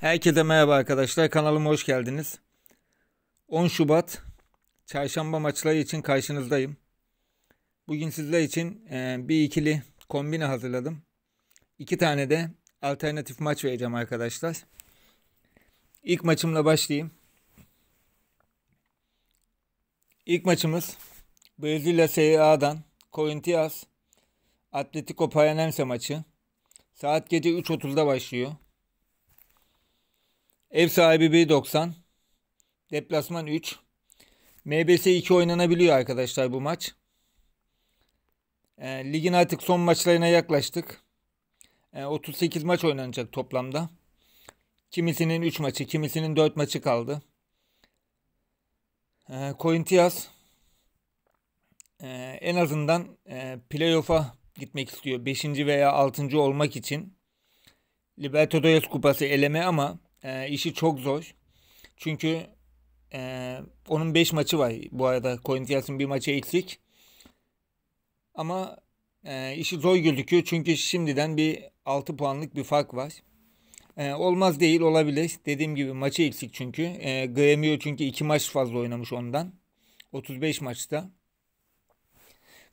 Herkese merhaba arkadaşlar. Kanalıma hoş geldiniz. 10 Şubat çarşamba maçları için karşınızdayım. Bugün sizler için e, bir ikili kombine hazırladım. İki tane de alternatif maç vereceğim arkadaşlar. İlk maçımla başlayayım. İlk maçımız Brezilya Serie Corinthians Atletico Paranense maçı. Saat gece 3.30'da başlıyor. Ev sahibi 1.90. Deplasman 3. MBS 2 oynanabiliyor arkadaşlar bu maç. E, ligin artık son maçlarına yaklaştık. E, ee, 38 maç oynanacak toplamda. Kimisinin 3 maçı, kimisinin 4 maçı kaldı. E, ee, Corinthians e, en azından e, playoff'a gitmek istiyor. 5. veya 6. olmak için. Libertadores kupası eleme ama e, işi çok zor. Çünkü e, onun 5 maçı var bu arada. Corinthians'ın bir maçı eksik. Ama e, işi zor gözüküyor. Çünkü şimdiden bir 6 puanlık bir fark var. E, olmaz değil olabilir. Dediğim gibi maçı eksik çünkü. E, Gremio çünkü 2 maç fazla oynamış ondan. 35 maçta.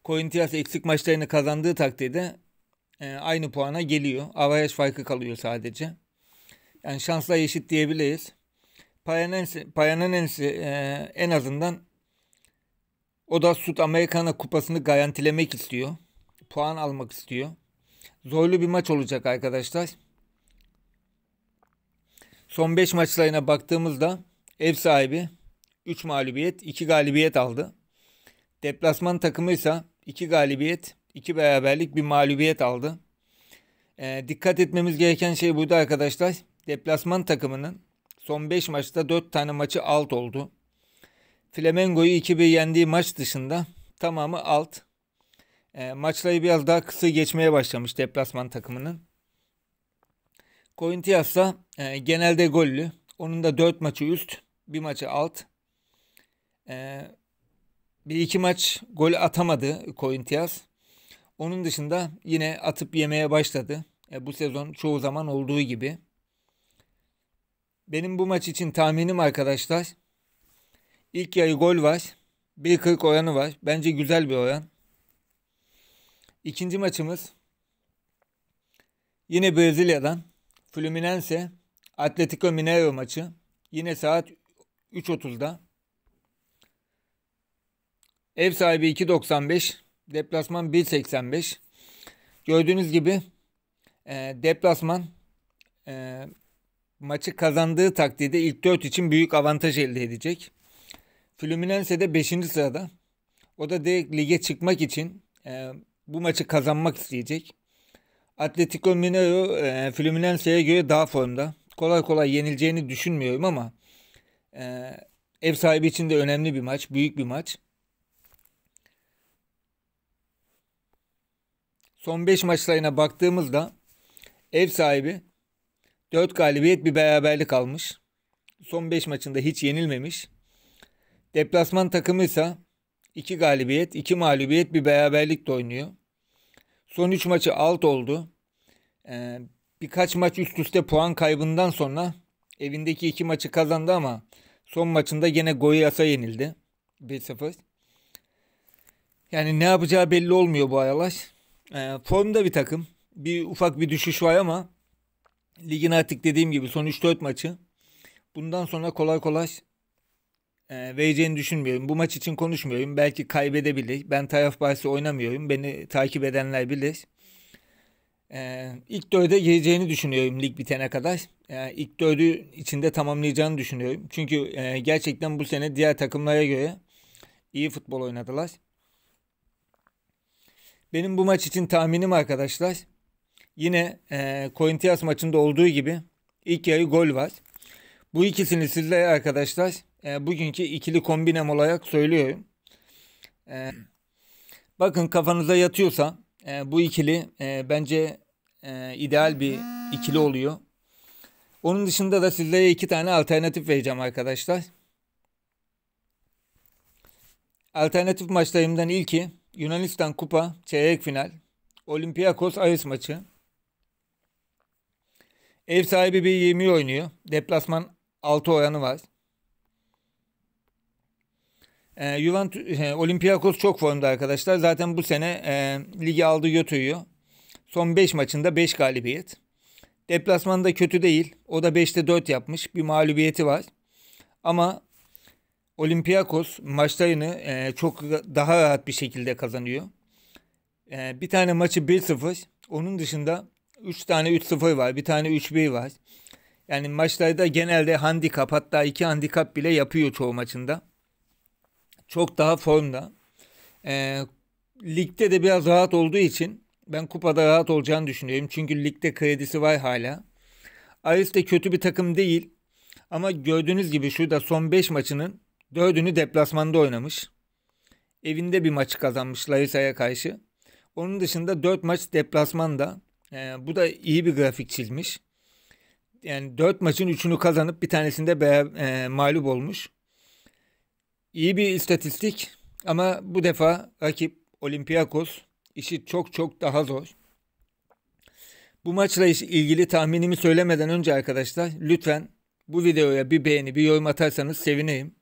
Corinthians eksik maçlarını kazandığı takdirde e, aynı puana geliyor. Avaraj farkı kalıyor sadece. Yani şansla eşit diyebiliriz. Payanense, Payanense e, en azından o da Sud Amerikana kupasını garantilemek istiyor. Puan almak istiyor. Zorlu bir maç olacak arkadaşlar. Son 5 maçlarına baktığımızda ev sahibi 3 mağlubiyet 2 galibiyet aldı. Deplasman takımı ise 2 galibiyet 2 beraberlik bir mağlubiyet aldı. E, dikkat etmemiz gereken şey buydu arkadaşlar. Deplasman takımının son 5 maçta 4 tane maçı alt oldu. Flamengo'yu 2-1 yendiği maç dışında tamamı alt. E, maçları biraz daha kısa geçmeye başlamış deplasman takımının. Corinthians ise genelde gollü. Onun da 4 maçı üst, bir maçı alt. E, bir iki maç gol atamadı Corinthians. Onun dışında yine atıp yemeye başladı. E, bu sezon çoğu zaman olduğu gibi. Benim bu maç için tahminim arkadaşlar. İlk yarı gol var. 1.40 oranı var. Bence güzel bir oran. İkinci maçımız yine Brezilya'dan Fluminense Atletico Mineiro maçı. Yine saat 3.30'da. Ev sahibi 2.95, deplasman 1.85. Gördüğünüz gibi e, deplasman e, maçı kazandığı takdirde ilk 4 için büyük avantaj elde edecek. Fluminense de 5. sırada. O da direkt lige çıkmak için e, bu maçı kazanmak isteyecek. Atletico Mineiro e, Fluminense'ye göre daha formda. Kolay kolay yenileceğini düşünmüyorum ama e, ev sahibi için de önemli bir maç, büyük bir maç. Son 5 maçlarına baktığımızda ev sahibi 4 galibiyet bir beraberlik almış. Son 5 maçında hiç yenilmemiş. Deplasman takımı ise 2 galibiyet, 2 mağlubiyet bir beraberlik de oynuyor. Son 3 maçı alt oldu. Ee, birkaç maç üst üste puan kaybından sonra evindeki 2 maçı kazandı ama son maçında yine Goyas'a yenildi. 1-0. Yani ne yapacağı belli olmuyor bu aralar. Ee, formda bir takım. Bir ufak bir düşüş var ama ligin artık dediğim gibi son 3-4 maçı bundan sonra kolay kolay e, vereceğini düşünmüyorum. Bu maç için konuşmuyorum. Belki kaybedebilir. Ben taraf bahsi oynamıyorum. Beni takip edenler bilir. E, ilk dörde gireceğini düşünüyorum lig bitene kadar. E, ilk dördü içinde tamamlayacağını düşünüyorum. Çünkü e, gerçekten bu sene diğer takımlara göre iyi futbol oynadılar. Benim bu maç için tahminim arkadaşlar Yine e, Corinthians maçında olduğu gibi ilk yarı gol var. Bu ikisini sizlere arkadaşlar e, bugünkü ikili kombinem olarak söylüyorum. E, bakın kafanıza yatıyorsa e, bu ikili e, bence e, ideal bir ikili oluyor. Onun dışında da sizlere iki tane alternatif vereceğim arkadaşlar. Alternatif maçlarımdan ilki Yunanistan Kupa çeyrek final, Olympiakos Aris maçı. Ev sahibi bir 20 oynuyor. Deplasman 6 oranı var. E, Juventus, e, Olympiakos çok formda arkadaşlar. Zaten bu sene e, ligi aldı götürüyor. Son 5 maçında 5 galibiyet. Deplasmanda kötü değil. O da 5'te 4 yapmış. Bir mağlubiyeti var. Ama Olympiakos maçlarını e, çok daha rahat bir şekilde kazanıyor. E, bir tane maçı 1-0. Onun dışında 3 tane 3-0 var. Bir tane 3-1 var. Yani maçlarda genelde handikap hatta iki handikap bile yapıyor çoğu maçında. Çok daha formda. E, ligde de biraz rahat olduğu için ben kupada rahat olacağını düşünüyorum. Çünkü ligde kredisi var hala. Aris de kötü bir takım değil. Ama gördüğünüz gibi şurada son 5 maçının 4'ünü deplasmanda oynamış. Evinde bir maçı kazanmış Larisa'ya karşı. Onun dışında 4 maç deplasmanda. E, bu da iyi bir grafik çizmiş. Yani dört maçın üçünü kazanıp bir tanesinde be, e, mağlup olmuş. İyi bir istatistik ama bu defa rakip Olympiakos işi çok çok daha zor. Bu maçla ilgili tahminimi söylemeden önce arkadaşlar lütfen bu videoya bir beğeni bir yorum atarsanız sevineyim.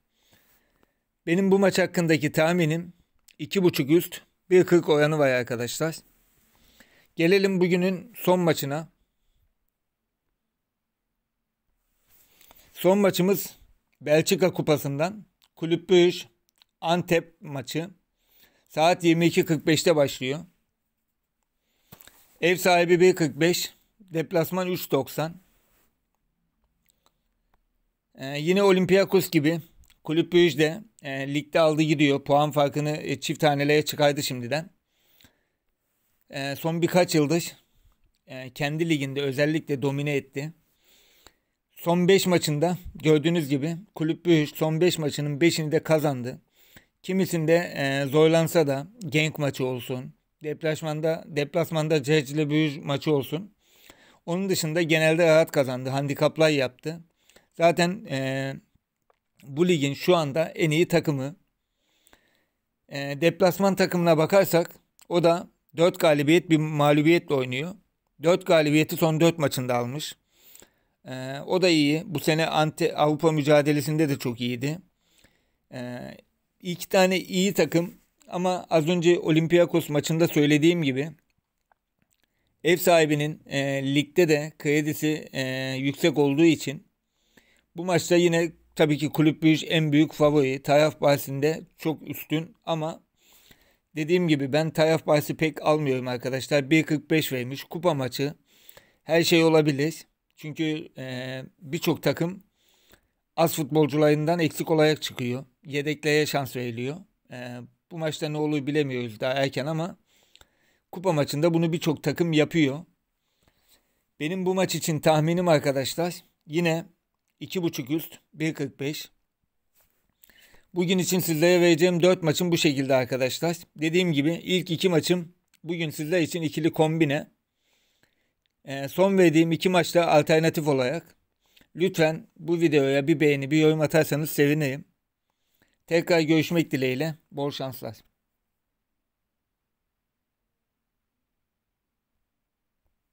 Benim bu maç hakkındaki tahminim 2.5 üst 1.40 oranı var arkadaşlar. Gelelim bugünün son maçına. Son maçımız Belçika Kupası'ndan Kulüp Büyüş Antep maçı. Saat 22.45'te başlıyor. Ev sahibi 1.45, deplasman 3.90. Ee, yine Olympiakos gibi kulüp Büyüş de e, ligde aldı gidiyor. Puan farkını e, çift hanelere çıkardı şimdiden e, son birkaç yıldır e, kendi liginde özellikle domine etti. Son 5 maçında gördüğünüz gibi kulüp büyük son 5 maçının 5'ini de kazandı. Kimisinde e, zorlansa da Genk maçı olsun, deplasmanda deplasmanda Cech Büyük maçı olsun. Onun dışında genelde rahat kazandı. Handikaplar yaptı. Zaten e, bu ligin şu anda en iyi takımı. E, deplasman takımına bakarsak o da 4 galibiyet bir mağlubiyetle oynuyor. 4 galibiyeti son 4 maçında almış. Ee, o da iyi. Bu sene anti Avrupa mücadelesinde de çok iyiydi. Ee, iki tane iyi takım ama az önce Olympiakos maçında söylediğim gibi ev sahibinin e, ligde de kredisi e, yüksek olduğu için bu maçta yine tabii ki kulüp büyük en büyük favori. Taraf bahsinde çok üstün ama Dediğim gibi ben Tayaf bahsi pek almıyorum arkadaşlar. 1.45 vermiş kupa maçı. Her şey olabilir. Çünkü e, birçok takım az futbolcularından eksik olarak çıkıyor. Yedeklere şans veriliyor. E, bu maçta ne olur bilemiyoruz daha erken ama kupa maçında bunu birçok takım yapıyor. Benim bu maç için tahminim arkadaşlar yine 2.5 üst 1.45 Bugün için sizlere vereceğim 4 maçım bu şekilde arkadaşlar. Dediğim gibi ilk 2 maçım bugün sizler için ikili kombine. Ee, son verdiğim 2 maçta alternatif olarak. Lütfen bu videoya bir beğeni bir yorum atarsanız sevinirim. Tekrar görüşmek dileğiyle. Bol şanslar.